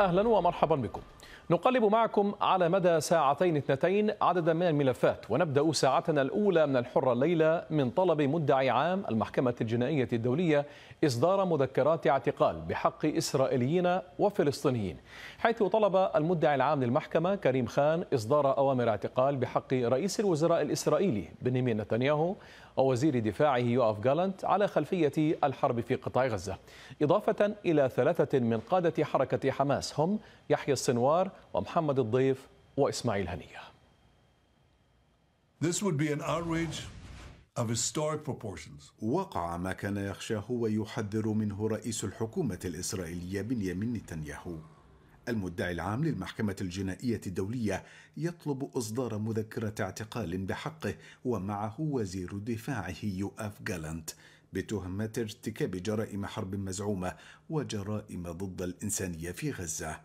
أهلا ومرحبا بكم نقلب معكم على مدى ساعتين اثنتين عددا من الملفات ونبدأ ساعتنا الأولى من الحرة الليلة من طلب مدعي عام المحكمة الجنائية الدولية إصدار مذكرات اعتقال بحق إسرائيليين وفلسطينيين حيث طلب المدعي العام للمحكمة كريم خان إصدار أوامر اعتقال بحق رئيس الوزراء الإسرائيلي بنيامين نتنياهو ووزير دفاعه يوآف جالانت على خلفية الحرب في قطاع غزة إضافة إلى ثلاثة من قادة حركة حماس هم يحيى السنوار ومحمد الضيف وإسماعيل هنية This would be an outrage وقع ما كان يخشاه ويحذر منه رئيس الحكومة الإسرائيلية بنيامين نتنياهو المدعي العام للمحكمة الجنائية الدولية يطلب إصدار مذكرة اعتقال بحقه ومعه وزير دفاعه أف جالانت بتهمة ارتكاب جرائم حرب مزعومة وجرائم ضد الإنسانية في غزة.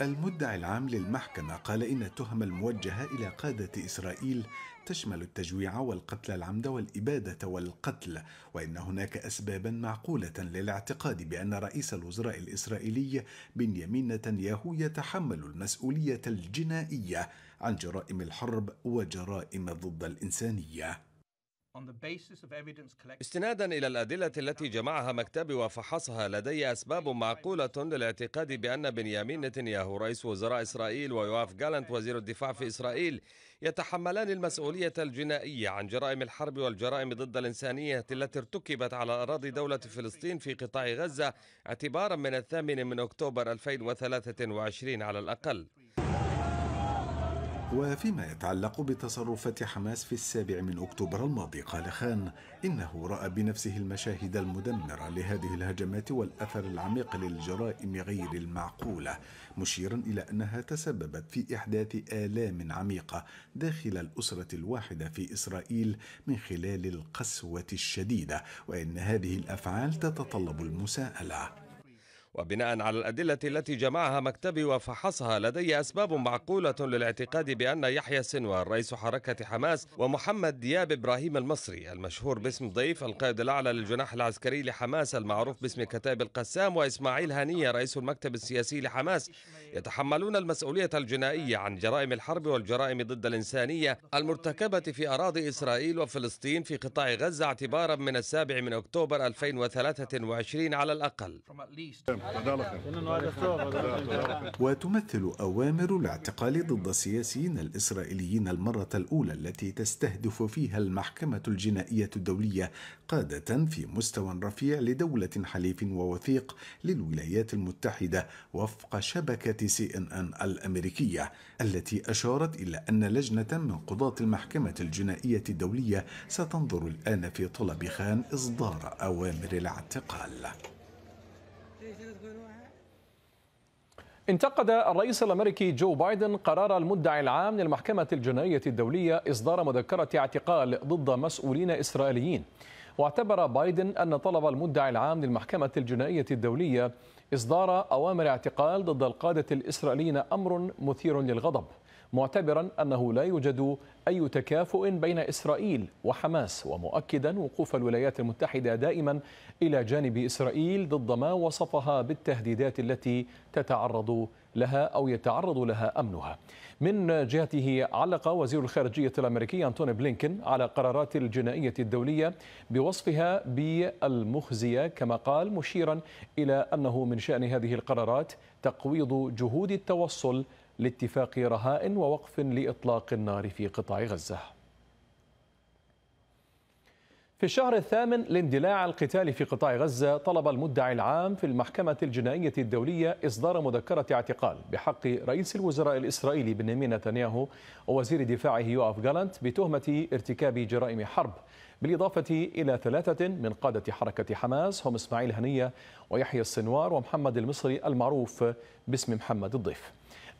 المدعي العام للمحكمة قال إن التهم الموجهة إلى قادة إسرائيل تشمل التجويع والقتل العمد والإبادة والقتل وإن هناك أسبابا معقولة للاعتقاد بأن رئيس الوزراء الإسرائيلي بنيامين نتنياهو يتحمل المسؤولية الجنائية عن جرائم الحرب وجرائم ضد الإنسانية استنادا الى الادله التي جمعها مكتبي وفحصها لدي اسباب معقوله للاعتقاد بان بنيامين نتنياهو رئيس وزراء اسرائيل ويواف جالنت وزير الدفاع في اسرائيل يتحملان المسؤوليه الجنائيه عن جرائم الحرب والجرائم ضد الانسانيه التي ارتكبت على اراضي دوله فلسطين في قطاع غزه اعتبارا من الثامن من اكتوبر 2023 على الاقل. وفيما يتعلق بتصرفات حماس في السابع من أكتوبر الماضي قال خان إنه رأى بنفسه المشاهد المدمرة لهذه الهجمات والأثر العميق للجرائم غير المعقولة مشيرا إلى أنها تسببت في إحداث آلام عميقة داخل الأسرة الواحدة في إسرائيل من خلال القسوة الشديدة وإن هذه الأفعال تتطلب المساءلة وبناء على الأدلة التي جمعها مكتبي وفحصها لدي أسباب معقولة للاعتقاد بأن يحيى سنوار رئيس حركة حماس ومحمد دياب إبراهيم المصري المشهور باسم ضيف القائد الأعلى للجناح العسكري لحماس المعروف باسم كتاب القسام وإسماعيل هانية رئيس المكتب السياسي لحماس يتحملون المسؤولية الجنائية عن جرائم الحرب والجرائم ضد الإنسانية المرتكبة في أراضي إسرائيل وفلسطين في قطاع غزة اعتبارا من السابع من أكتوبر 2023 على الأقل وتمثل أوامر الاعتقال ضد السياسيين الإسرائيليين المرة الأولى التي تستهدف فيها المحكمة الجنائية الدولية قادة في مستوى رفيع لدولة حليف ووثيق للولايات المتحدة وفق شبكة سي إن إن الأمريكية التي أشارت إلى أن لجنة من قضاة المحكمة الجنائية الدولية ستنظر الآن في طلب خان إصدار أوامر الاعتقال انتقد الرئيس الامريكي جو بايدن قرار المدعي العام للمحكمه الجنائيه الدوليه اصدار مذكره اعتقال ضد مسؤولين اسرائيليين واعتبر بايدن ان طلب المدعي العام للمحكمه الجنائيه الدوليه اصدار اوامر اعتقال ضد القاده الاسرائيليين امر مثير للغضب معتبرا أنه لا يوجد أي تكافؤ بين إسرائيل وحماس ومؤكدا وقوف الولايات المتحدة دائما إلى جانب إسرائيل ضد ما وصفها بالتهديدات التي تتعرض لها أو يتعرض لها أمنها من جهته علق وزير الخارجية الأمريكي أنتوني بلينكن على قرارات الجنائية الدولية بوصفها بالمخزية كما قال مشيرا إلى أنه من شأن هذه القرارات تقويض جهود التوصل لاتفاق رهائن ووقف لإطلاق النار في قطاع غزة في الشهر الثامن لاندلاع القتال في قطاع غزة طلب المدعي العام في المحكمة الجنائية الدولية إصدار مذكرة اعتقال بحق رئيس الوزراء الإسرائيلي بنيامين نتنياهو ووزير دفاعه يوآف جالانت بتهمة ارتكاب جرائم حرب بالإضافة إلى ثلاثة من قادة حركة حماس هم إسماعيل هنية ويحيى السنوار ومحمد المصري المعروف باسم محمد الضيف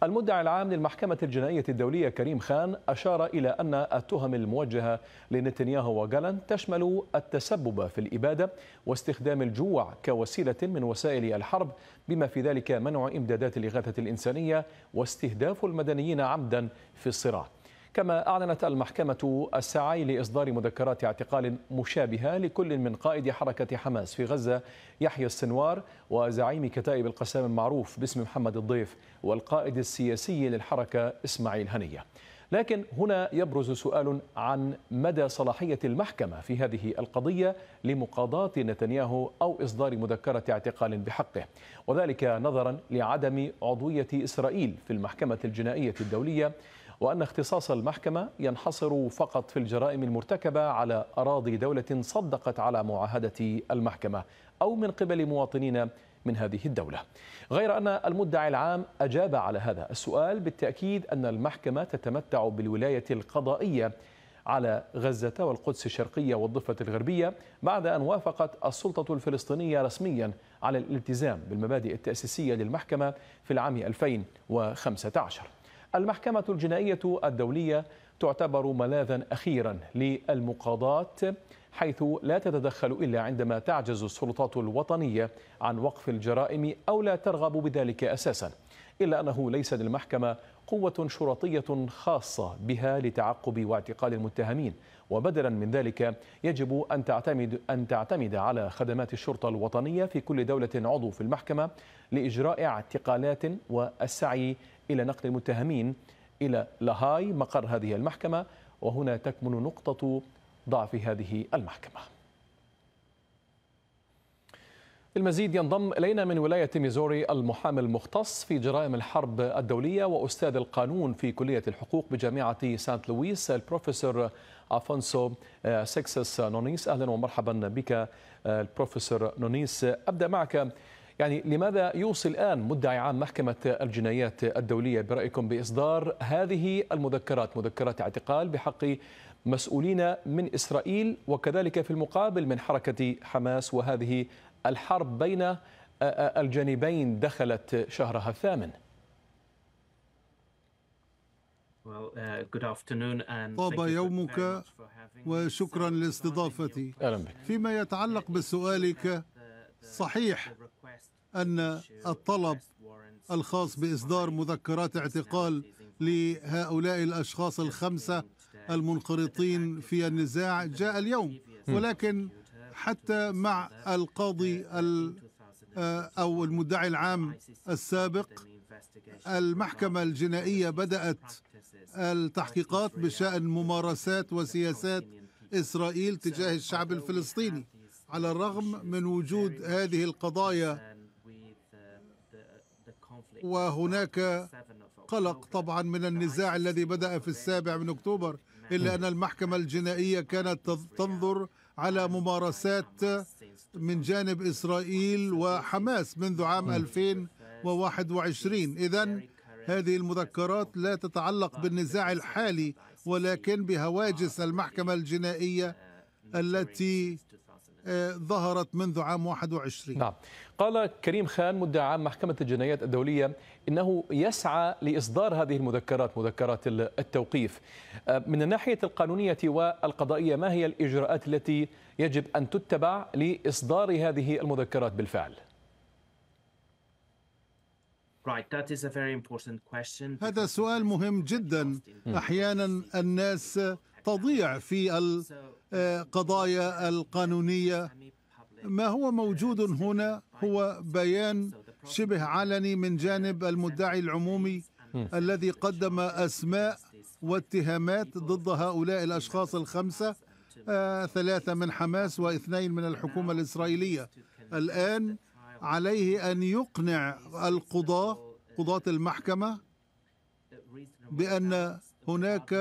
المدعي العام للمحكمة الجنائية الدولية كريم خان أشار إلى أن التهم الموجهة لنتنياهو وغالان تشمل التسبب في الإبادة واستخدام الجوع كوسيلة من وسائل الحرب بما في ذلك منع إمدادات الإغاثة الإنسانية واستهداف المدنيين عمدا في الصراع كما أعلنت المحكمة السعي لإصدار مذكرات اعتقال مشابهة لكل من قائد حركة حماس في غزة يحيى السنوار وزعيم كتائب القسام المعروف باسم محمد الضيف والقائد السياسي للحركة إسماعيل هنية لكن هنا يبرز سؤال عن مدى صلاحية المحكمة في هذه القضية لمقاضاة نتنياهو أو إصدار مذكرة اعتقال بحقه وذلك نظرا لعدم عضوية إسرائيل في المحكمة الجنائية الدولية وأن اختصاص المحكمة ينحصر فقط في الجرائم المرتكبة على أراضي دولة صدقت على معاهدة المحكمة أو من قبل مواطنين من هذه الدولة غير أن المدعي العام أجاب على هذا السؤال بالتأكيد أن المحكمة تتمتع بالولاية القضائية على غزة والقدس الشرقية والضفة الغربية بعد أن وافقت السلطة الفلسطينية رسميا على الالتزام بالمبادئ التأسيسية للمحكمة في العام 2015 المحكمة الجنائية الدولية تعتبر ملاذا أخيرا للمقاضاة حيث لا تتدخل إلا عندما تعجز السلطات الوطنية عن وقف الجرائم أو لا ترغب بذلك أساسا إلا أنه ليس للمحكمة قوة شرطية خاصة بها لتعقب واعتقال المتهمين وبدلا من ذلك يجب أن تعتمد أن تعتمد على خدمات الشرطة الوطنية في كل دولة عضو في المحكمة لإجراء اعتقالات والسعي إلى نقل المتهمين إلى لاهاي مقر هذه المحكمة وهنا تكمن نقطة ضعف هذه المحكمه المزيد ينضم إلينا من ولاية ميزوري المحامي المختص في جرائم الحرب الدولية وأستاذ القانون في كلية الحقوق بجامعة سانت لويس البروفيسور أفونسو آه، سكسس نونيس أهلا ومرحبا بك آه، البروفيسور نونيس أبدأ معك يعني لماذا يوصي الآن مدعي عام محكمة الجنايات الدولية برأيكم بإصدار هذه المذكرات مذكرات اعتقال بحق مسؤولين من إسرائيل وكذلك في المقابل من حركة حماس وهذه الحرب بين آه، آه، الجانبين دخلت شهرها الثامن uh, طاب يومك وشكرا لاستضافتي فيما يتعلق بسؤالك uh, صحيح أن الطلب الخاص بإصدار مذكرات اعتقال لهؤلاء الأشخاص الخمسة المنخرطين في النزاع جاء اليوم ولكن حتى مع القاضي آه، أو المدعي العام السابق المحكمة الجنائية بدأت التحقيقات بشأن ممارسات وسياسات إسرائيل تجاه الشعب الفلسطيني على الرغم من وجود هذه القضايا وهناك قلق طبعا من النزاع الذي بدأ في السابع من أكتوبر إلا أن المحكمة الجنائية كانت تنظر على ممارسات من جانب إسرائيل وحماس منذ عام 2021 إذا هذه المذكرات لا تتعلق بالنزاع الحالي ولكن بهواجس المحكمة الجنائية التي ظهرت منذ عام 21 نعم قال كريم خان مدعي عام محكمة الجنايات الدولية إنه يسعى لإصدار هذه المذكرات مذكرات التوقيف آه، من الناحية القانونية والقضائية ما هي الإجراءات التي يجب أن تتبع لإصدار هذه المذكرات بالفعل؟ هذا سؤال مهم جدا mm. أحيانا الناس تضيع في القضايا آه، القانونيه ما هو موجود هنا هو بيان شبه علني من جانب المدعي العمومي الذي قدم اسماء واتهامات ضد هؤلاء الاشخاص الخمسه آه، ثلاثه من حماس واثنين من الحكومه الاسرائيليه الان عليه ان يقنع القضاه قضاه المحكمه بان هناك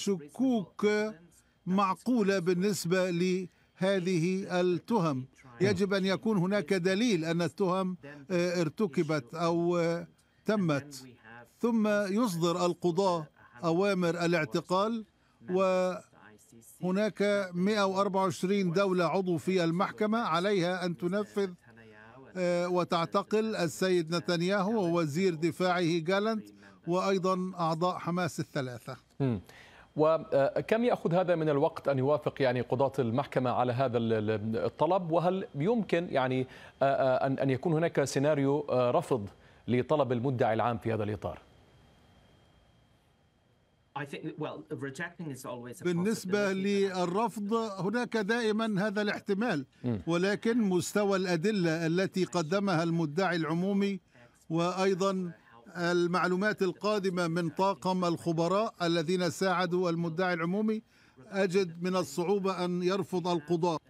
شكوك معقولة بالنسبة لهذه التهم يجب أن يكون هناك دليل أن التهم آه، ارتكبت أو آه، تمت ثم يصدر القضاء أوامر الاعتقال وهناك 124 دولة عضو في المحكمة عليها أن تنفذ آه، وتعتقل السيد نتنياهو ووزير دفاعه جالنت وأيضا أعضاء حماس الثلاثة وكم آه، ياخذ هذا من الوقت ان يوافق يعني قضاه المحكمه على هذا الطلب وهل يمكن يعني آه، آه، ان ان يكون هناك سيناريو رفض لطلب المدعي العام في هذا الاطار؟ بالنسبة للرفض هناك دائما هذا الاحتمال ولكن مستوى الأدلة التي قدمها المدعي العمومي وأيضا المعلومات القادمة من طاقم الخبراء الذين ساعدوا المدعي العمومي أجد من الصعوبة أن يرفض القضاء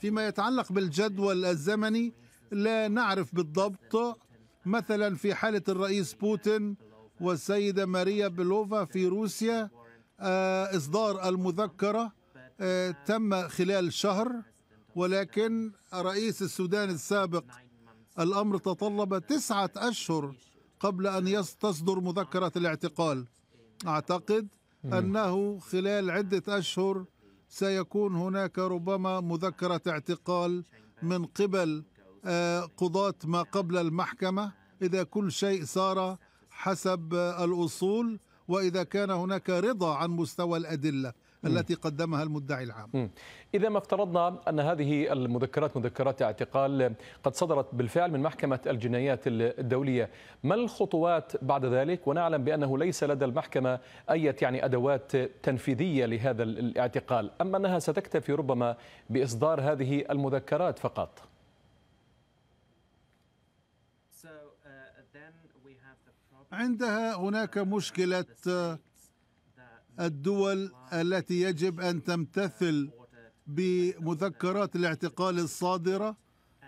فيما يتعلق بالجدول الزمني لا نعرف بالضبط مثلا في حالة الرئيس بوتين والسيدة ماريا بلوفا في روسيا آه، إصدار المذكرة آه، تم خلال شهر ولكن رئيس السودان السابق الأمر تطلب تسعة أشهر قبل أن تصدر مذكرة الاعتقال أعتقد أنه خلال عدة أشهر سيكون هناك ربما مذكرة اعتقال من قبل آه، قضاة ما قبل المحكمة إذا كل شيء صار حسب الأصول وإذا كان هناك رضا عن مستوى الأدلة التي قدمها المدعي العام إذا ما افترضنا أن هذه المذكرات مذكرات اعتقال قد صدرت بالفعل من محكمة الجنايات الدولية ما الخطوات بعد ذلك ونعلم بأنه ليس لدى المحكمة أي يعني أدوات تنفيذية لهذا الاعتقال أما أنها ستكتفي ربما بإصدار هذه المذكرات فقط uh, عندها هناك مشكلة الدول التي يجب أن تمتثل بمذكرات الاعتقال الصادرة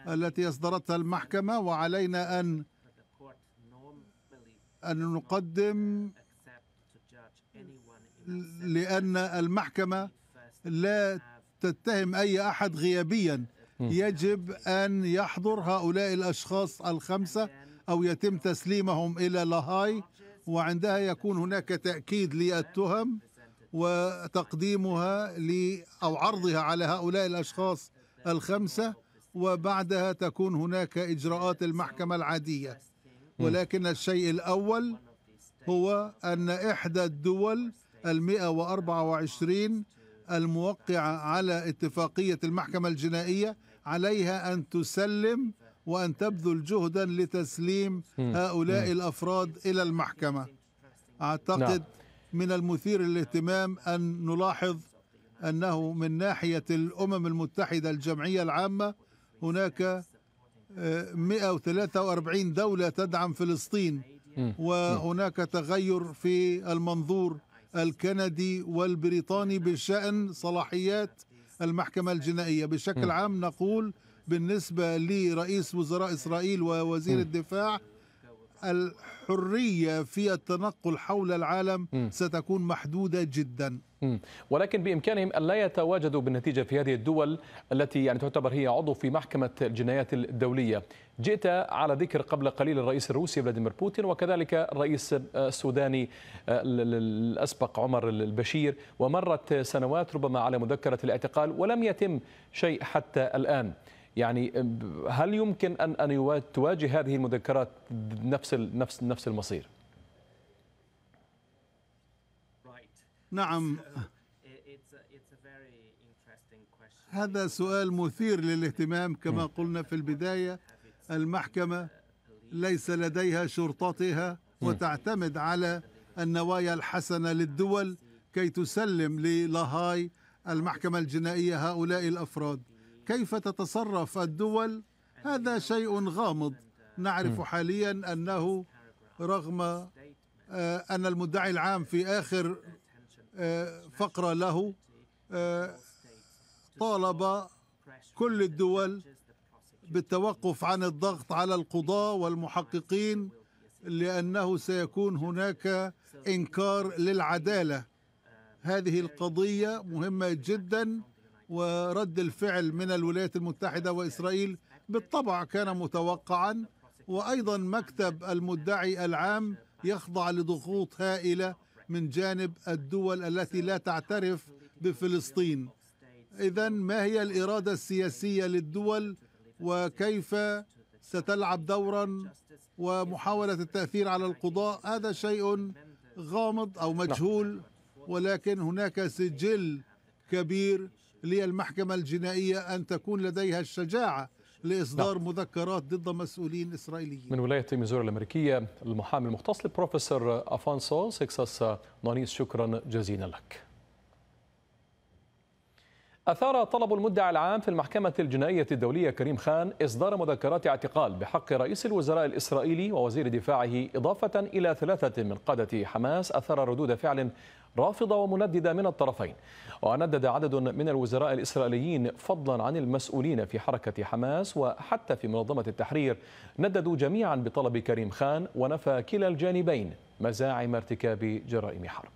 التي أصدرتها المحكمة وعلينا أن أن نقدم لأن المحكمة لا تتهم أي أحد غيابيا يجب أن يحضر هؤلاء الأشخاص الخمسة أو يتم تسليمهم إلى لاهاي وعندها يكون هناك تأكيد للتهم وتقديمها أو عرضها على هؤلاء الأشخاص الخمسة وبعدها تكون هناك إجراءات المحكمة العادية ولكن الشيء الأول هو أن إحدى الدول المئة وأربعة وعشرين الموقعة على اتفاقية المحكمة الجنائية عليها أن تسلم وأن تبذل جهدا لتسليم هؤلاء الأفراد إلى المحكمة أعتقد نعم. من المثير للاهتمام أن نلاحظ أنه من ناحية الأمم المتحدة الجمعية العامة هناك 143 آه، دولة تدعم فلسطين وهناك تغير في المنظور الكندي والبريطاني بشأن صلاحيات المحكمة الجنائية بشكل عام نقول بالنسبة لرئيس وزراء إسرائيل ووزير م. الدفاع الحرية في التنقل حول العالم م. ستكون محدودة جدا م. ولكن بإمكانهم أن لا يتواجدوا بالنتيجة في هذه الدول التي يعني تعتبر هي عضو في محكمة الجنايات الدولية جئت على ذكر قبل قليل الرئيس الروسي فلاديمير بوتين وكذلك الرئيس السوداني آه، الأسبق عمر البشير ومرت سنوات ربما على مذكرة الاعتقال ولم يتم شيء حتى الآن يعني هل يمكن ان ان تواجه هذه المذكرات نفس نفس نفس المصير؟ نعم uh, هذا سؤال مثير للاهتمام كما قلنا في البدايه المحكمه ليس لديها شرطتها وتعتمد على النوايا الحسنه للدول كي تسلم للاهاي المحكمه الجنائيه هؤلاء الافراد كيف تتصرف الدول هذا شيء غامض نعرف حاليا انه رغم آه، ان المدعي العام في اخر آه، فقره له آه، طالب كل الدول بالتوقف عن الضغط على القضاة والمحققين لأنه سيكون هناك إنكار للعدالة هذه القضية مهمة جدا ورد الفعل من الولايات المتحدة وإسرائيل بالطبع كان متوقعا وأيضا مكتب المدعي العام يخضع لضغوط هائلة من جانب الدول التي لا تعترف بفلسطين إذا ما هي الإرادة السياسية للدول وكيف ستلعب دورا ومحاولة التأثير على القضاء هذا شيء غامض أو مجهول ولكن هناك سجل كبير للمحكمة الجنائية أن تكون لديها الشجاعة لإصدار لا. نعم. مذكرات ضد مسؤولين إسرائيليين من ولاية ميزوري الأمريكية المحامي المختص البروفيسور أفانسو سيكساس نونيس شكرا جزيلا لك أثار طلب المدعي العام في المحكمة الجنائية الدولية كريم خان إصدار مذكرات اعتقال بحق رئيس الوزراء الإسرائيلي ووزير دفاعه إضافة إلى ثلاثة من قادة حماس أثار ردود فعل رافضة ومنددة من الطرفين وندد عدد من الوزراء الإسرائيليين فضلا عن المسؤولين في حركة حماس وحتى في منظمة التحرير نددوا جميعا بطلب كريم خان ونفى كلا الجانبين مزاعم ارتكاب جرائم حرب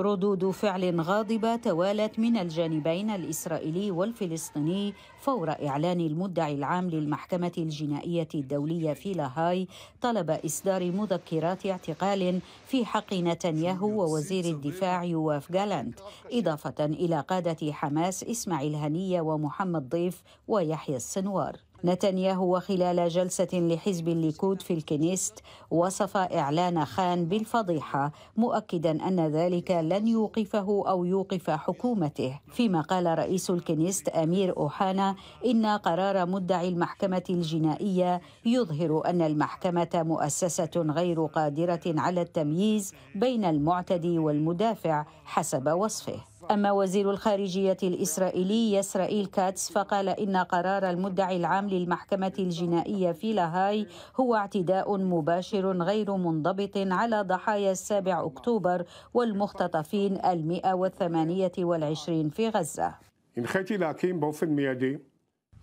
ردود فعل غاضبة توالت من الجانبين الإسرائيلي والفلسطيني فور إعلان المدعي العام للمحكمة الجنائية الدولية في لاهاي طلب إصدار مذكرات اعتقال في حق نتنياهو ووزير الدفاع يواف جالانت إضافة إلى قادة حماس إسماعيل هنية ومحمد ضيف ويحيى السنوار نتنياهو وخلال جلسة لحزب الليكود في الكنيست وصف إعلان خان بالفضيحة مؤكدا أن ذلك لن يوقفه أو يوقف حكومته فيما قال رئيس الكنيست أمير أوحانا إن قرار مدعي المحكمة الجنائية يظهر أن المحكمة مؤسسة غير قادرة على التمييز بين المعتدي والمدافع حسب وصفه أما وزير الخارجية الإسرائيلي يسرائيل كاتس فقال إن قرار المدعي العام للمحكمة الجنائية في لاهاي هو اعتداء مباشر غير منضبط على ضحايا السابع أكتوبر والمختطفين المئة والثمانية والعشرين في غزة.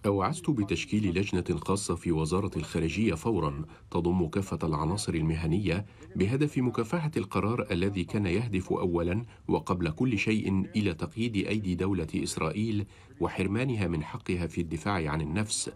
أوعزت بتشكيل لجنة خاصة في وزارة الخارجية فورا تضم كافة العناصر المهنية بهدف مكافحة القرار الذي كان يهدف أولا وقبل كل شيء إلى تقييد أيدي دولة إسرائيل وحرمانها من حقها في الدفاع عن النفس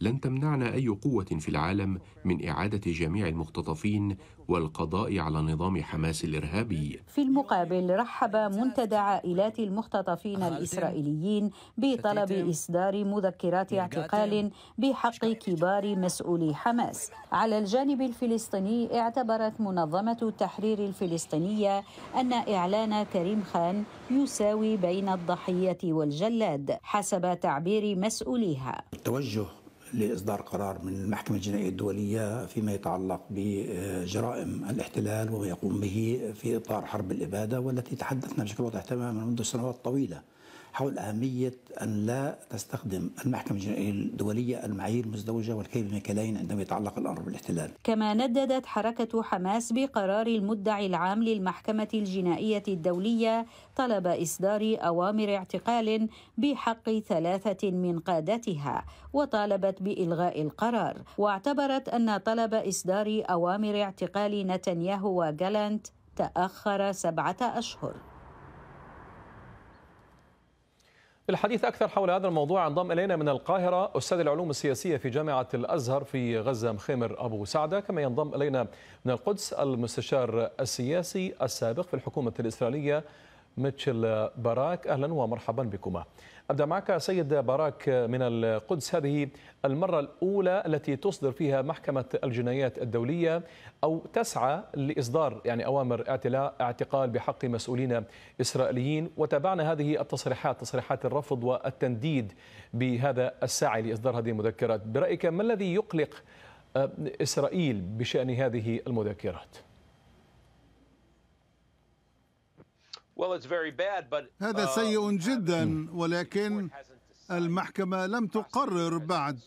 لن تمنعنا اي قوه في العالم من اعاده جميع المختطفين والقضاء على نظام حماس الارهابي. في المقابل رحب منتدى عائلات المختطفين الاسرائيليين بطلب اصدار مذكرات اعتقال بحق كبار مسؤولي حماس. على الجانب الفلسطيني اعتبرت منظمه التحرير الفلسطينيه ان اعلان كريم خان يساوي بين الضحيه والجلاد حسب تعبير مسؤوليها. توجه لإصدار قرار من المحكمة الجنائية الدولية فيما يتعلق بجرائم الاحتلال وما يقوم به في إطار حرب الإبادة والتي تحدثنا بشكل واضح تماما منذ سنوات طويلة حول أهمية أن لا تستخدم المحكمة الجنائية الدولية المعايير المزدوجة والكيل بمكيالين عندما يتعلق الأمر بالاحتلال كما نددت حركة حماس بقرار المدعي العام للمحكمة الجنائية الدولية طلب إصدار أوامر اعتقال بحق ثلاثة من قادتها وطالبت بإلغاء القرار واعتبرت أن طلب إصدار أوامر اعتقال نتنياهو وجالانت تأخر سبعة أشهر للحديث أكثر حول هذا الموضوع انضم إلينا من القاهرة أستاذ العلوم السياسية في جامعة الأزهر في غزة مخيمر أبو سعدة كما ينضم إلينا من القدس المستشار السياسي السابق في الحكومة الإسرائيلية ميتشل باراك أهلا ومرحبا بكما أبدأ معك سيد باراك من القدس هذه المرة الأولى التي تصدر فيها محكمة الجنايات الدولية أو تسعى لإصدار يعني أوامر اعتقال بحق مسؤولين إسرائيليين وتابعنا هذه التصريحات تصريحات الرفض والتنديد بهذا السعي لإصدار هذه المذكرات برأيك ما الذي يقلق آه، إسرائيل بشأن هذه المذكرات؟ هذا سيء جدا ولكن المحكمة لم تقرر بعد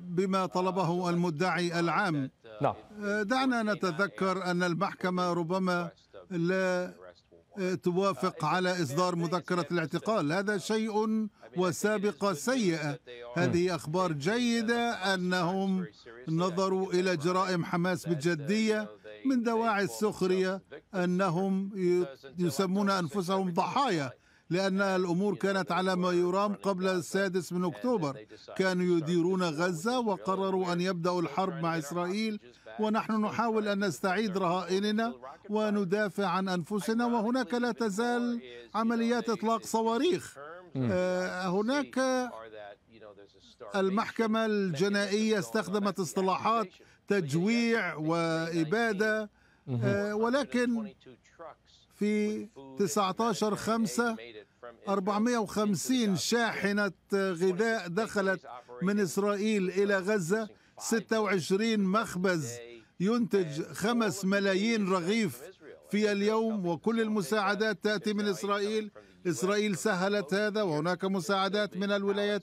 بما طلبه المدعي العام دعنا نتذكر أن المحكمة ربما لا توافق على إصدار مذكرة الاعتقال هذا شيء وسابقة سيئة هذه أخبار جيدة أنهم نظروا إلى جرائم حماس بجدية من دواعي السخرية أنهم يسمون أنفسهم ضحايا لأن الأمور كانت على ما يرام قبل السادس من أكتوبر كانوا يديرون غزة وقرروا أن يبدأوا الحرب مع إسرائيل ونحن نحاول أن نستعيد رهائننا وندافع عن أنفسنا وهناك لا تزال عمليات إطلاق صواريخ آه، هناك المحكمة الجنائية استخدمت اصطلاحات تجويع وإبادة آه، ولكن في 19 5 450 شاحنة غذاء دخلت من إسرائيل إلى غزة 26 مخبز ينتج 5 ملايين رغيف في اليوم وكل المساعدات تأتي من إسرائيل إسرائيل سهلت هذا وهناك مساعدات من الولايات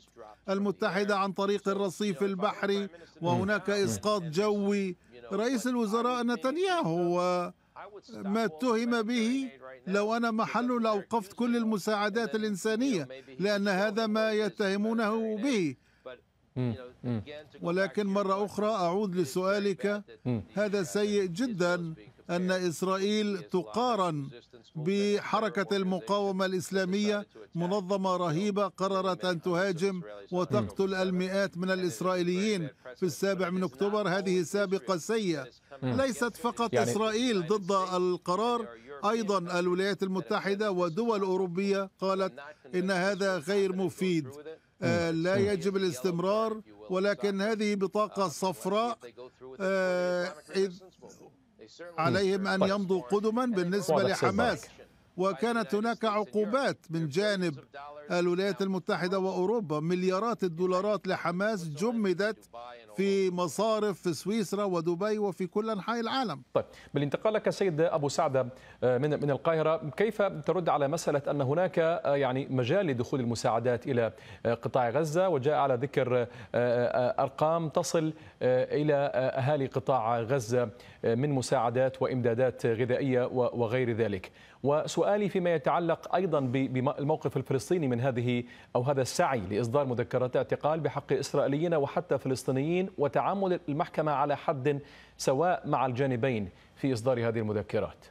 المتحدة عن طريق الرصيف البحري وهناك إسقاط جوي رئيس الوزراء نتنياهو ما اتهم به لو أنا محله لأوقفت كل المساعدات الإنسانية لأن هذا ما يتهمونه به ولكن مرة أخرى أعود لسؤالك هذا سيء جدا أن إسرائيل تقارن بحركة المقاومة الإسلامية منظمة رهيبة قررت أن تهاجم وتقتل المئات من الإسرائيليين في السابع من أكتوبر هذه سابقة سيئة ليست فقط يعني إسرائيل ضد القرار أيضا الولايات المتحدة ودول أوروبية قالت إن هذا غير مفيد آه، لا يجب الاستمرار ولكن هذه بطاقة صفراء آه، عليهم أن يمضوا قدما بالنسبة لحماس وكانت هناك عقوبات من جانب الولايات المتحدة وأوروبا مليارات الدولارات لحماس جمدت في مصارف في سويسرا ودبي وفي كل انحاء العالم. طيب بالانتقال لك سيد ابو سعده آه، من من القاهره، كيف ترد على مساله ان هناك آه، يعني مجال لدخول المساعدات الى آه، قطاع غزه وجاء على ذكر ارقام تصل الى اهالي قطاع غزه من مساعدات وامدادات غذائيه وغير ذلك. وسؤالي فيما يتعلق أيضا بالموقف الفلسطيني من هذه أو هذا السعي لإصدار مذكرات اعتقال بحق إسرائيليين وحتى فلسطينيين وتعامل المحكمة على حد سواء مع الجانبين في إصدار هذه المذكرات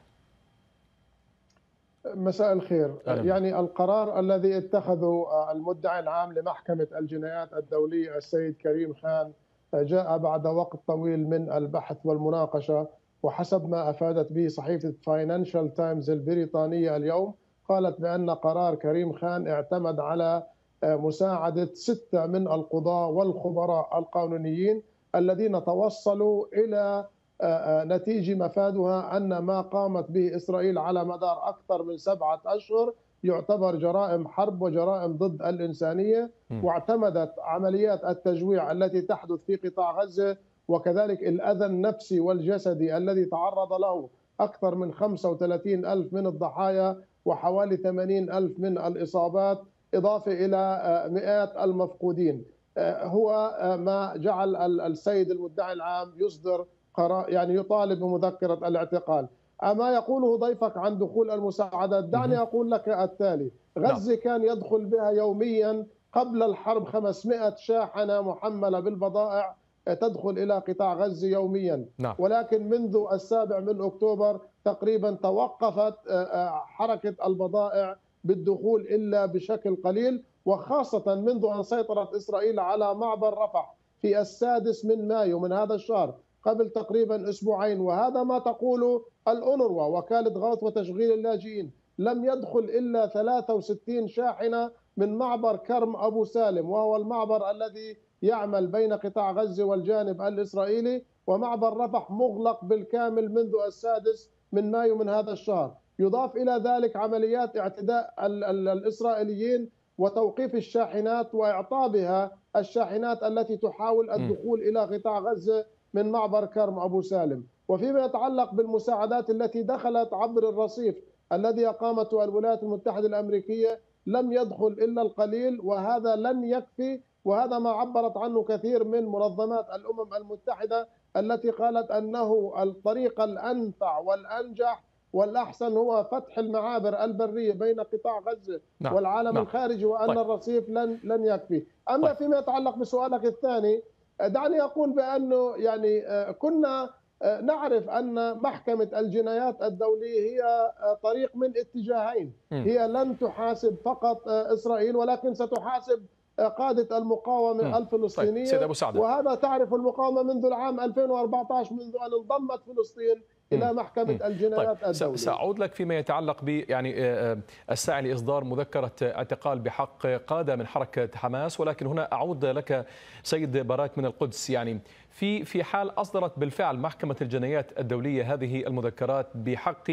مساء الخير أهلا. يعني القرار الذي اتخذه المدعي العام لمحكمة الجنايات الدولية السيد كريم خان آه، جاء بعد وقت طويل من البحث والمناقشة وحسب ما أفادت به صحيفة فاينانشال تايمز البريطانية اليوم قالت بأن قرار كريم خان اعتمد على آه، مساعدة ستة من القضاة والخبراء القانونيين الذين توصلوا إلى آه، آه، نتيجة مفادها أن ما قامت به إسرائيل على مدار أكثر من سبعة أشهر يعتبر جرائم حرب وجرائم ضد الإنسانية واعتمدت عمليات التجويع التي تحدث في قطاع غزة وكذلك الأذى النفسي والجسدي الذي تعرض له أكثر من 35 ألف من الضحايا وحوالي 80 ألف من الإصابات إضافة إلى آه، مئات المفقودين آه، هو آه، ما جعل السيد المدعي العام يصدر قرار يعني يطالب بمذكرة الاعتقال أما يقوله ضيفك عن دخول المساعدات دعني أقول لك التالي نعم. غزة كان يدخل بها يوميا قبل الحرب 500 شاحنة محملة بالبضائع تدخل إلى قطاع غزة يوميا نعم. ولكن منذ السابع من أكتوبر تقريبا توقفت آه، آه، حركة البضائع بالدخول إلا بشكل قليل وخاصة منذ أن سيطرت إسرائيل على معبر رفح في السادس من مايو من هذا الشهر قبل تقريبا أسبوعين وهذا ما تقوله الأونروا وكالة غوث وتشغيل اللاجئين لم يدخل إلا 63 شاحنة من معبر كرم أبو سالم وهو المعبر الذي يعمل بين قطاع غزة والجانب الإسرائيلي ومعبر رفح مغلق بالكامل منذ السادس من مايو من هذا الشهر يضاف إلى ذلك عمليات اعتداء الإسرائيليين وتوقيف الشاحنات وإعطابها الشاحنات التي تحاول الدخول إلى قطاع غزة من معبر كرم أبو سالم وفيما يتعلق بالمساعدات التي دخلت عبر الرصيف الذي أقامته الولايات المتحدة الأمريكية لم يدخل إلا القليل وهذا لن يكفي وهذا ما عبرت عنه كثير من منظمات الأمم المتحدة التي قالت أنه الطريق الأنفع والأنجح والأحسن هو فتح المعابر البرية بين قطاع غزة نعم. والعالم نعم. الخارجي وأن طيب. الرصيف لن لن يكفي أما طيب. فيما يتعلق بسؤالك الثاني دعني أقول بأنه يعني آه، كنا آه، نعرف أن محكمة الجنايات الدولية هي آه، طريق من اتجاهين م. هي لن تحاسب فقط إسرائيل ولكن ستحاسب قادة المقاومة الفلسطينية طيب. سيد أبو سعد. وهذا تعرف المقاومة منذ العام 2014 منذ أن انضمت فلسطين الى محكمه الجنايات طيب الدوليه ساعود لك فيما يتعلق ب يعني آه، آه، السعي لاصدار مذكره اعتقال بحق قاده من حركه حماس ولكن هنا اعود لك سيد باراك من القدس يعني في في حال اصدرت بالفعل محكمه الجنايات الدوليه هذه المذكرات بحق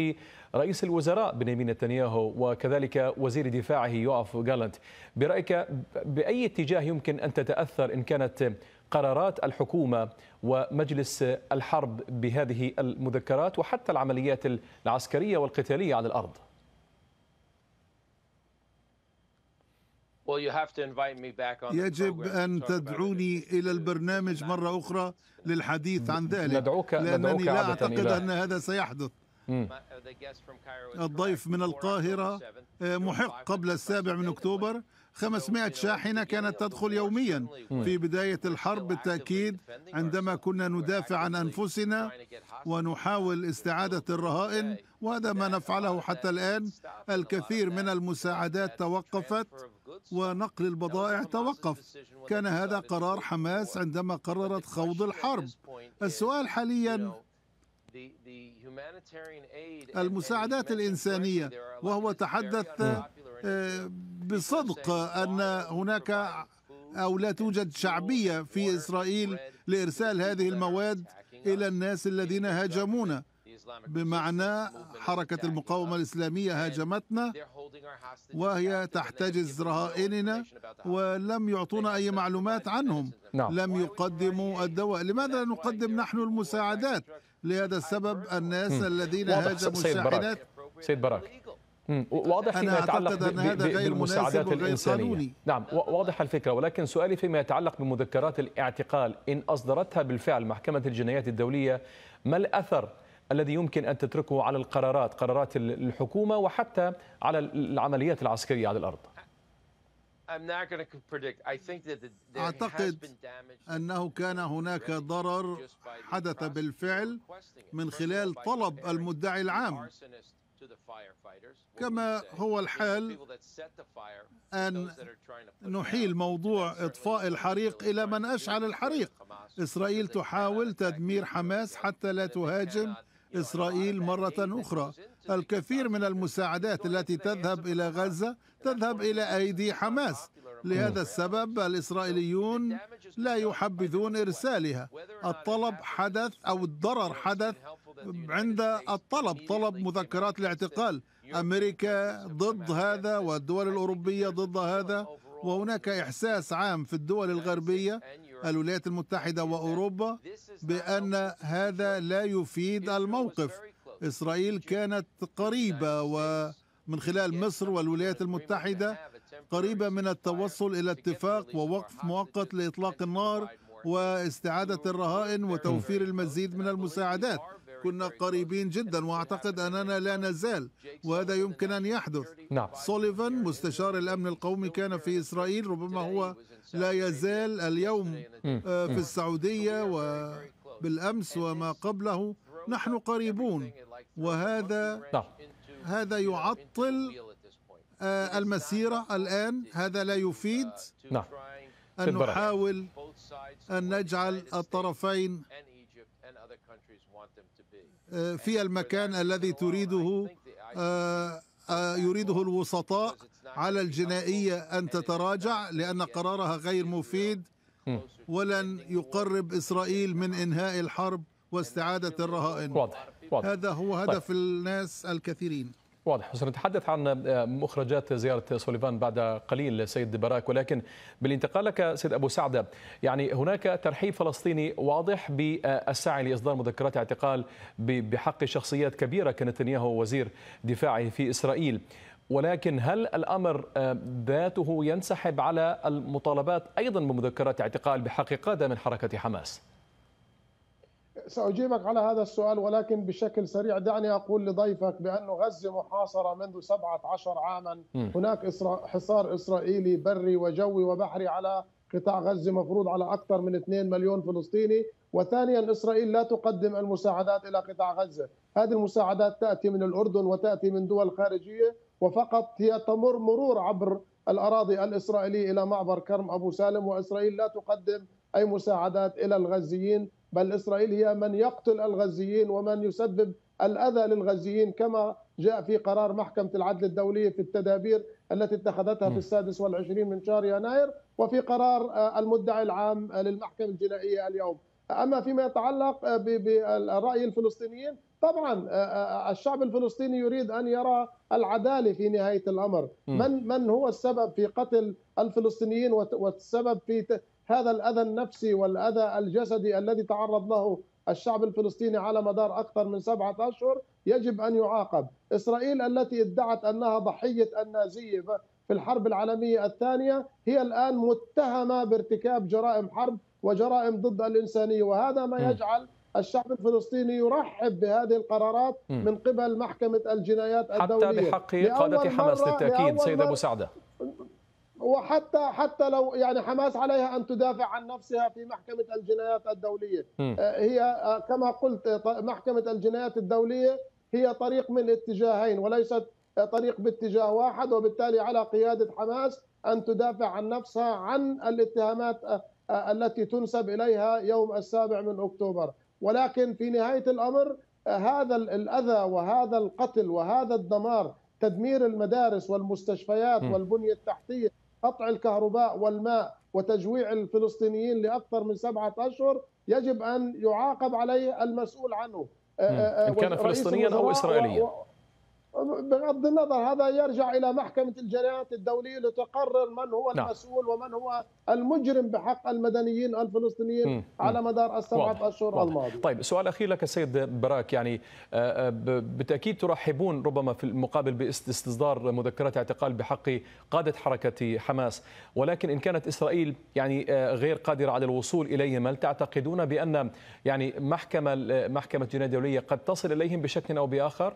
رئيس الوزراء بنيامين نتنياهو وكذلك وزير دفاعه يوآف جالنت برايك باي اتجاه يمكن ان تتاثر ان كانت قرارات الحكومه ومجلس الحرب بهذه المذكرات وحتى العمليات العسكريه والقتاليه على الارض؟ يجب أن تدعوني إلى البرنامج مرة أخرى للحديث عن ذلك ندعوك لأنني لا أعتقد أن هذا سيحدث uh, الضيف من القاهرة آه، محق قبل السابع من أكتوبر 500 شاحنة كانت تدخل يوميا في بداية الحرب بالتأكيد عندما كنا ندافع عن أنفسنا ونحاول استعادة الرهائن وهذا ما نفعله حتى الآن الكثير من المساعدات توقفت ونقل البضائع توقف كان هذا قرار حماس عندما قررت خوض الحرب السؤال حاليا المساعدات الإنسانية وهو تحدث آه، بصدق أن هناك أو لا توجد شعبية في إسرائيل لإرسال هذه المواد إلى الناس الذين هاجمونا بمعنى حركة المقاومة الإسلامية هاجمتنا وهي تحتجز رهائننا ولم يعطونا أي معلومات عنهم نعم. لم يقدموا الدواء لماذا نقدم نحن المساعدات لهذا السبب الناس الذين هاجموا الشاحنات سيد براك واضح فيما يتعلق أن هذا غير بالمساعدات الإنسانية قانوني. نعم واضح الفكرة ولكن سؤالي فيما يتعلق بمذكرات الاعتقال إن أصدرتها بالفعل محكمة الجنايات الدولية ما الأثر الذي يمكن أن تتركه على القرارات قرارات الحكومة وحتى على العمليات العسكرية على الأرض أعتقد أنه كان هناك ضرر حدث بالفعل من خلال طلب المدعي العام كما هو الحال أن نحيل موضوع إطفاء الحريق إلى من أشعل الحريق إسرائيل تحاول تدمير حماس حتى لا تهاجم إسرائيل مرة أخرى الكثير من المساعدات التي تذهب إلى غزة تذهب إلى أيدي حماس لهذا السبب الإسرائيليون لا يحبذون إرسالها الطلب حدث أو الضرر حدث عند الطلب طلب مذكرات الاعتقال امريكا ضد هذا والدول الاوروبيه ضد هذا وهناك احساس عام في الدول الغربيه الولايات المتحده واوروبا بان هذا لا يفيد الموقف اسرائيل كانت قريبه ومن خلال مصر والولايات المتحده قريبه من التوصل الى اتفاق ووقف مؤقت لاطلاق النار واستعاده الرهائن وتوفير المزيد من المساعدات كنا قريبين جدا واعتقد اننا لا نزال وهذا يمكن ان يحدث نعم سوليفان مستشار الامن القومي كان في اسرائيل ربما هو لا يزال اليوم آه، في السعوديه وبالامس وما قبله نحن قريبون وهذا نعم. هذا يعطل آه، المسيره الان هذا لا يفيد نعم. ان نحاول ان نجعل الطرفين آه، في المكان الذي تريده آه، آه، يريده الوسطاء على الجنائية أن تتراجع لأن قرارها غير مفيد hmm. ولن يقرب إسرائيل من إنهاء الحرب واستعادة الرهائن واضح. واضح. هذا هو طيب. هدف طيب. الناس الكثيرين واضح سنتحدث عن آه، مخرجات زيارة سوليفان بعد قليل سيد براك ولكن بالانتقال لك سيد أبو سعدة يعني هناك ترحيب فلسطيني واضح بالسعي لإصدار مذكرات اعتقال بحق شخصيات كبيرة كنتنياهو وزير دفاعه في إسرائيل ولكن هل الأمر آه، ذاته ينسحب على المطالبات أيضا بمذكرات اعتقال بحق قادة من حركة حماس؟ سأجيبك على هذا السؤال ولكن بشكل سريع دعني أقول لضيفك بأن غزة محاصرة منذ 17 عاما م. هناك إسرا... حصار إسرائيلي بري وجوي وبحري على قطاع غزة مفروض على أكثر من 2 مليون فلسطيني وثانيا إسرائيل لا تقدم المساعدات إلى قطاع غزة هذه المساعدات تأتي من الأردن وتأتي من دول خارجية وفقط هي تمر مرور عبر الأراضي الإسرائيلية إلى معبر كرم أبو سالم وإسرائيل لا تقدم أي مساعدات إلى الغزيين بل إسرائيل هي من يقتل الغزيين ومن يسبب الأذى للغزيين كما جاء في قرار محكمة العدل الدوليه في التدابير التي اتخذتها في السادس والعشرين من شهر يناير وفي قرار آه، المدعي العام آه، للمحكمة الجنائية اليوم أما فيما يتعلق آه، برأي الفلسطينيين طبعا الشعب الفلسطيني يريد أن يرى العدالة في نهاية الأمر من, من هو السبب في قتل الفلسطينيين والسبب في هذا الأذى النفسي والأذى الجسدي الذي تعرض له الشعب الفلسطيني على مدار أكثر من سبعة أشهر يجب أن يعاقب إسرائيل التي ادعت أنها ضحية النازية في الحرب العالمية الثانية هي الآن متهمة بارتكاب جرائم حرب وجرائم ضد الإنسانية وهذا ما يجعل الشعب الفلسطيني يرحب بهذه القرارات من قبل محكمة الجنايات الدولية حتى بحق قادة حماس للتأكيد سيدة مساعدة وحتى حتى لو يعني حماس عليها ان تدافع عن نفسها في محكمه الجنايات الدوليه آه، هي آه، كما قلت محكمه الجنايات الدوليه هي طريق من اتجاهين وليست آه، طريق باتجاه واحد وبالتالي على قياده حماس ان تدافع عن نفسها عن الاتهامات التي تنسب اليها يوم السابع من اكتوبر ولكن في نهايه الامر هذا الاذى وهذا القتل وهذا الدمار تدمير المدارس والمستشفيات والبنيه التحتيه قطع الكهرباء والماء وتجويع الفلسطينيين لأكثر من سبعة أشهر يجب أن يعاقب عليه المسؤول عنه إن آه، آه، كان آه، فلسطينيا أو إسرائيليا بغض النظر هذا يرجع الى محكمه الجنايات الدوليه لتقرر من هو نعم. المسؤول ومن هو المجرم بحق المدنيين الفلسطينيين على مدار السبعه اشهر الماضيه. طيب سؤال اخير لك السيد براك يعني آه، آه، بالتاكيد ترحبون ربما في المقابل باستصدار مذكرات اعتقال بحق قاده حركه حماس ولكن ان كانت اسرائيل يعني آه، غير قادره على الوصول اليهم هل تعتقدون بان يعني محكمه محكمه الجنايات الدوليه قد تصل اليهم بشكل او باخر؟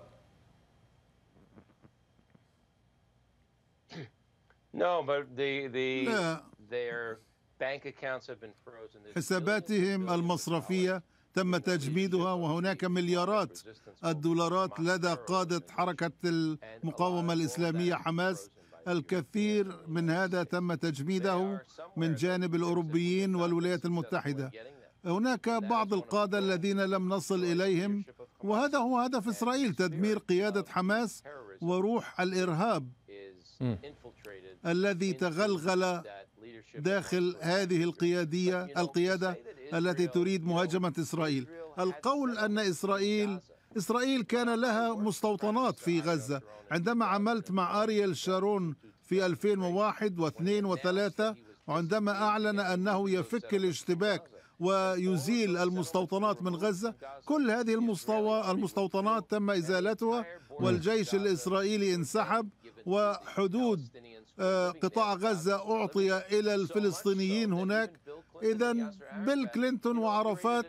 No, but the the their bank accounts have been frozen. حساباتهم المصرفية تم تجميدها وهناك مليارات الدولارات لدى قادة حركة المقاومة الإسلامية حماس الكثير من هذا تم تجميده من جانب الأوروبيين والولايات المتحدة هناك بعض القادة الذين لم نصل إليهم وهذا هو هدف إسرائيل تدمير قيادة حماس وروح الإرهاب الذي تغلغل داخل هذه القيادية القيادة التي تريد مهاجمة إسرائيل القول أن إسرائيل إسرائيل كان لها مستوطنات في غزة عندما عملت مع أريل شارون في 2001 واثنين وثلاثة وعندما أعلن أنه يفك الاشتباك ويزيل المستوطنات من غزة كل هذه المستوى المستوطنات تم إزالتها والجيش الإسرائيلي انسحب وحدود آه، قطاع غزة أعطي إلى الفلسطينيين هناك إذا بيل كلينتون وعرفات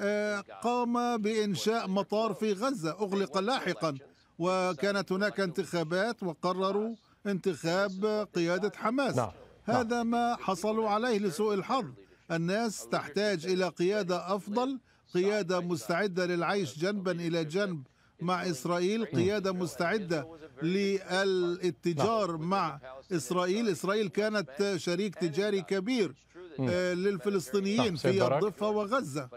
آه، قام بإنشاء مطار في غزة أغلق لاحقا وكانت هناك انتخابات وقرروا انتخاب قيادة حماس نعم. نعم. هذا ما حصلوا عليه لسوء الحظ الناس تحتاج إلى قيادة أفضل قيادة مستعدة للعيش جنبا إلى جنب مع إسرائيل قيادة مستعدة للاتجار نعم. مع إسرائيل إسرائيل كانت شريك تجاري كبير آه، للفلسطينيين نعم، في الضفة وغزة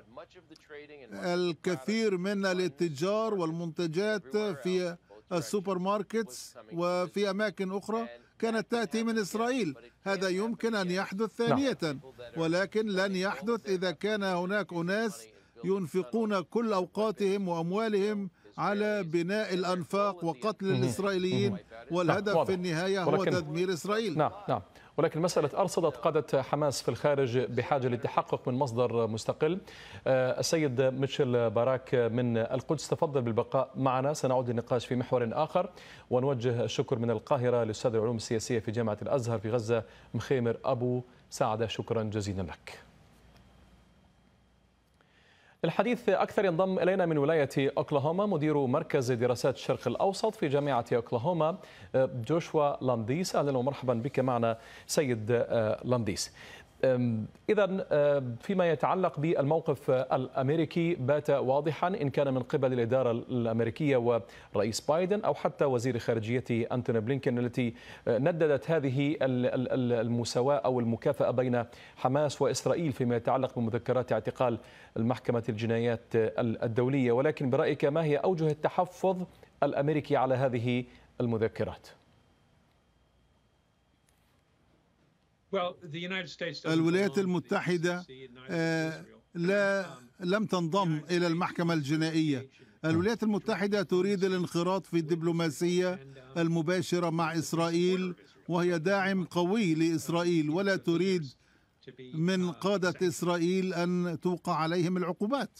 الكثير من الاتجار والمنتجات في السوبر ماركتس وفي أماكن أخرى كانت تأتي من إسرائيل هذا يمكن أن يحدث ثانية ولكن لن يحدث إذا كان هناك أناس ينفقون كل أوقاتهم وأموالهم على بناء الأنفاق وقتل الإسرائيليين والهدف نعم، في النهاية هو تدمير إسرائيل نعم نعم ولكن مسألة أرصدت قادة حماس في الخارج بحاجة للتحقق من مصدر مستقل آه، السيد ميشيل باراك من القدس تفضل بالبقاء معنا سنعود للنقاش في محور آخر ونوجه الشكر من القاهرة لأستاذ العلوم السياسية في جامعة الأزهر في غزة مخيمر أبو سعد شكرا جزيلا لك للحديث أكثر ينضم إلينا من ولاية أوكلاهوما مدير مركز دراسات الشرق الأوسط في جامعة أوكلاهوما آه، جوشوا لانديس أهلا ومرحبا بك معنا سيد آه، لانديس إذا فيما يتعلق بالموقف الأمريكي بات واضحا إن كان من قبل الإدارة الأمريكية ورئيس بايدن أو حتى وزير خارجية أنتوني بلينكن التي نددت هذه المساواة أو المكافأة بين حماس وإسرائيل فيما يتعلق بمذكرات اعتقال المحكمة الجنايات الدولية ولكن برأيك ما هي أوجه التحفظ الأمريكي على هذه المذكرات؟ الولايات المتحدة آه، لا لم تنضم إلى المحكمة الجنائية الولايات المتحدة تريد الانخراط في الدبلوماسية المباشرة مع إسرائيل وهي داعم قوي لإسرائيل ولا تريد من آه، قادة إسرائيل أن توقع عليهم العقوبات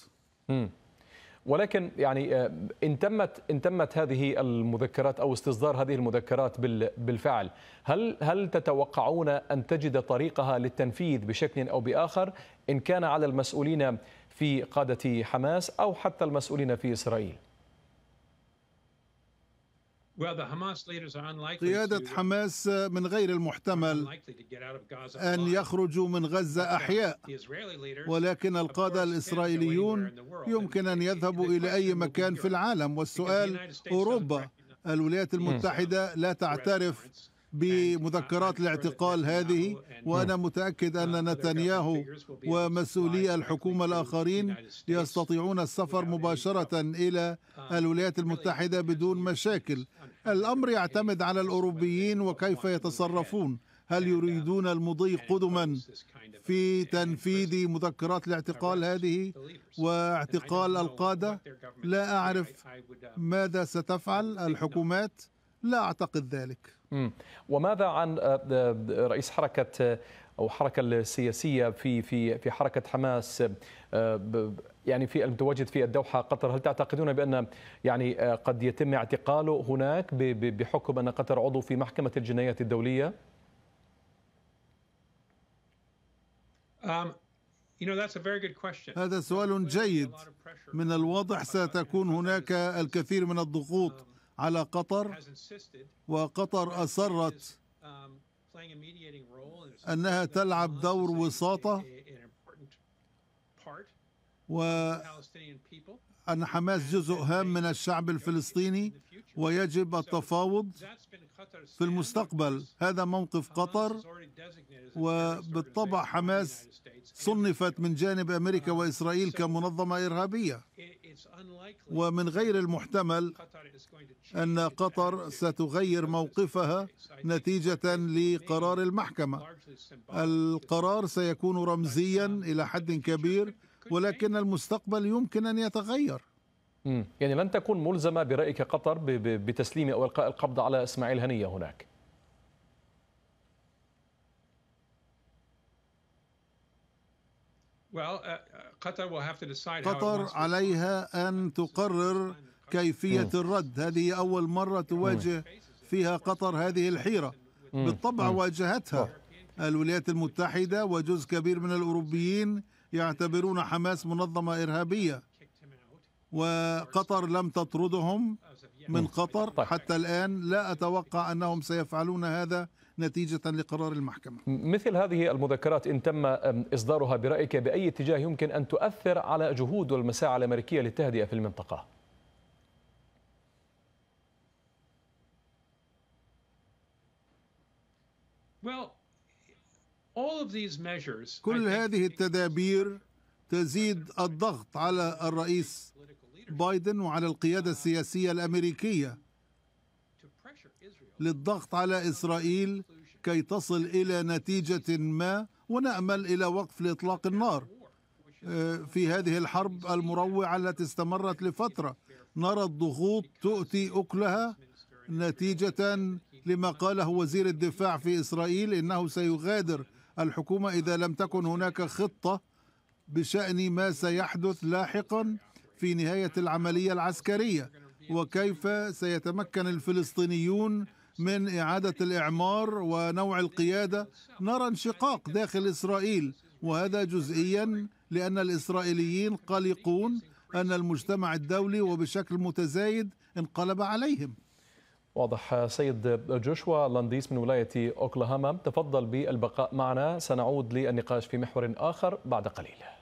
ولكن يعني آه، ان تمت ان تمت هذه المذكرات او استصدار هذه المذكرات بالفعل هل هل تتوقعون ان تجد طريقها للتنفيذ بشكل او باخر ان كان على المسؤولين في قاده حماس او حتى المسؤولين في اسرائيل قيادة حماس من غير المحتمل أن يخرجوا من غزة أحياء ولكن القادة الإسرائيليون يمكن أن يذهبوا إلى أي مكان في العالم والسؤال أوروبا الولايات المتحدة لا تعترف بمذكرات الاعتقال هذه وانا متاكد ان نتنياهو ومسؤولي الحكومه الاخرين يستطيعون السفر مباشره الى الولايات المتحده بدون مشاكل الامر يعتمد على الاوروبيين وكيف يتصرفون هل uh, يريدون المضي قدما في تنفيذ مذكرات الاعتقال هذه واعتقال القاده لا اعرف um, ماذا ستفعل الحكومات لا أعتقد ذلك م. وماذا عن آه، آه، رئيس حركة آه، أو حركة السياسية في في في حركة حماس يعني في المتواجد في الدوحة قطر هل تعتقدون بأن يعني قد يتم اعتقاله هناك بحكم أن قطر عضو في محكمة الجنايات الدولية؟ um, هذا سؤال جيد من الواضح ستكون هناك الكثير من الضغوط على قطر وقطر أصرت أنها تلعب دور وساطة وأن حماس جزء هام من الشعب الفلسطيني ويجب التفاوض في المستقبل هذا موقف قطر وبالطبع حماس صنفت من جانب أمريكا وإسرائيل كمنظمة إرهابية ومن غير المحتمل أن قطر ستغير موقفها نتيجة لقرار المحكمة القرار سيكون رمزيا uh, إلى حد كبير ولكن المستقبل يمكن أن يتغير يعني لن تكون ملزمة برأيك قطر بتسليم أو إلقاء القبض على إسماعيل هنية هناك Well, uh, قطر عليها أن تقرر كيفية الرد هذه أول مرة تواجه فيها قطر هذه الحيرة بالطبع واجهتها الولايات المتحدة وجزء كبير من الأوروبيين يعتبرون حماس منظمة إرهابية وقطر لم تطردهم من قطر طيب. حتى الآن لا أتوقع أنهم سيفعلون هذا نتيجة لقرار المحكمة مثل هذه المذكرات إن تم إصدارها برأيك بأي اتجاه يمكن أن تؤثر على جهود والمساعي الأمريكية للتهدئة في المنطقة؟ كل هذه التدابير تزيد الضغط على الرئيس بايدن وعلى القياده السياسيه الامريكيه للضغط على إسرائيل كي تصل إلى نتيجة ما ونأمل إلى وقف لإطلاق النار آه، في هذه الحرب المروعة التي استمرت لفترة نرى الضغوط تؤتي أكلها نتيجة لما قاله وزير الدفاع في إسرائيل إنه سيغادر الحكومة إذا لم تكن هناك خطة بشأن ما سيحدث لاحقا في نهاية العملية العسكرية وكيف سيتمكن الفلسطينيون من إعادة الإعمار ونوع القيادة نرى انشقاق داخل إسرائيل وهذا جزئيا لأن الإسرائيليين قلقون أن المجتمع الدولي وبشكل متزايد انقلب عليهم واضح سيد جوشوا لانديس من ولاية أوكلاهاما تفضل بالبقاء معنا سنعود للنقاش في محور آخر بعد قليل